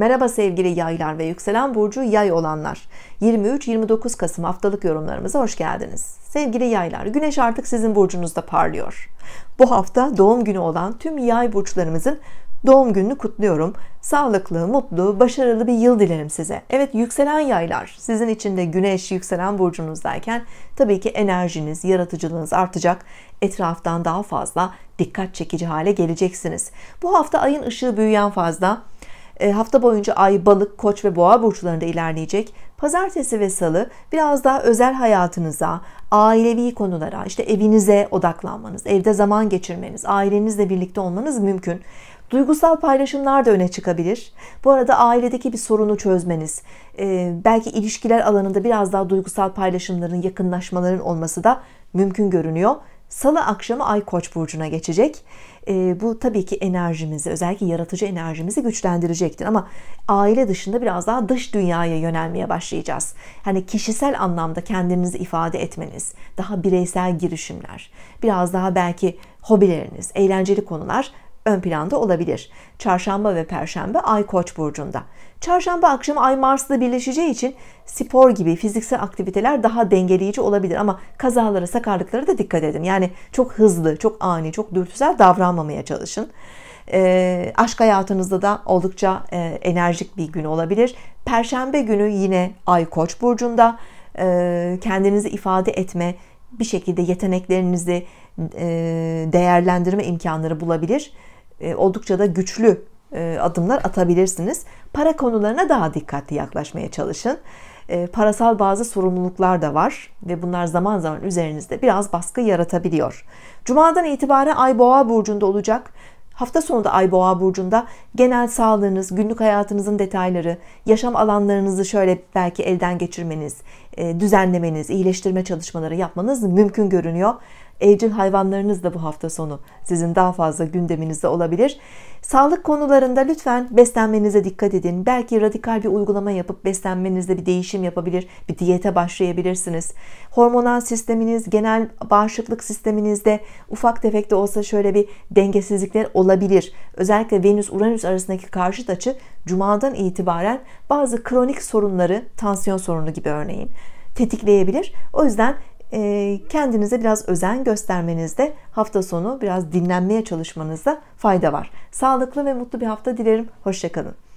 Merhaba sevgili yaylar ve yükselen burcu yay olanlar. 23-29 Kasım haftalık yorumlarımıza hoş geldiniz. Sevgili yaylar, güneş artık sizin burcunuzda parlıyor. Bu hafta doğum günü olan tüm yay burçlarımızın doğum gününü kutluyorum. Sağlıklı, mutlu, başarılı bir yıl dilerim size. Evet yükselen yaylar sizin için de güneş yükselen burcunuzdayken tabii ki enerjiniz, yaratıcılığınız artacak. Etraftan daha fazla dikkat çekici hale geleceksiniz. Bu hafta ayın ışığı büyüyen fazla. E, hafta boyunca ay balık, koç ve boğa burçlarında ilerleyecek. Pazartesi ve salı biraz daha özel hayatınıza, ailevi konulara, işte evinize odaklanmanız, evde zaman geçirmeniz, ailenizle birlikte olmanız mümkün. Duygusal paylaşımlar da öne çıkabilir. Bu arada ailedeki bir sorunu çözmeniz, e, belki ilişkiler alanında biraz daha duygusal paylaşımların, yakınlaşmaların olması da mümkün görünüyor. Salı akşamı Ay Koç burcuna geçecek. E, bu tabii ki enerjimizi, özellikle yaratıcı enerjimizi güçlendirecektir. Ama aile dışında biraz daha dış dünyaya yönelmeye başlayacağız. Hani kişisel anlamda kendinizi ifade etmeniz, daha bireysel girişimler, biraz daha belki hobileriniz, eğlenceli konular ön planda olabilir. Çarşamba ve Perşembe Ay Koç burcunda. Çarşamba akşamı Ay Mars'la birleşeceği için spor gibi fiziksel aktiviteler daha dengeleyici olabilir ama kazalara, sakarlıklara da dikkat edin. Yani çok hızlı, çok ani, çok dürtüsel davranmamaya çalışın. E, aşk hayatınızda da oldukça e, enerjik bir gün olabilir. Perşembe günü yine Ay Koç burcunda e, kendinizi ifade etme, bir şekilde yeteneklerinizi e, değerlendirme imkanları bulabilir. E, oldukça da güçlü e, adımlar atabilirsiniz. Para konularına daha dikkatli yaklaşmaya çalışın. Parasal bazı sorumluluklar da var ve bunlar zaman zaman üzerinizde biraz baskı yaratabiliyor. Cuma'dan itibaren Ay Boğa burcunda olacak. Hafta sonu da Ay Boğa burcunda genel sağlığınız, günlük hayatınızın detayları, yaşam alanlarınızı şöyle belki elden geçirmeniz, e, düzenlemeniz, iyileştirme çalışmaları yapmanız mümkün görünüyor. Evcil hayvanlarınız da bu hafta sonu sizin daha fazla gündeminizde olabilir. Sağlık konularında lütfen beslenmenize dikkat edin. Belki radikal bir uygulama yapıp beslenmenizde bir değişim yapabilir, bir diyete başlayabilirsiniz. Hormonal sisteminiz, genel bağışıklık sisteminizde ufak tefek de olsa şöyle bir dengesizlikler olabilir. Özellikle Venüs-Uranüs arasındaki karşıt açı Cuma'dan itibaren bazı kronik sorunları, tansiyon sorunu gibi örneğin, tetikleyebilir. O yüzden e, kendinize biraz özen göstermenizde, hafta sonu biraz dinlenmeye çalışmanızda fayda var. Sağlıklı ve mutlu bir hafta dilerim. Hoşçakalın.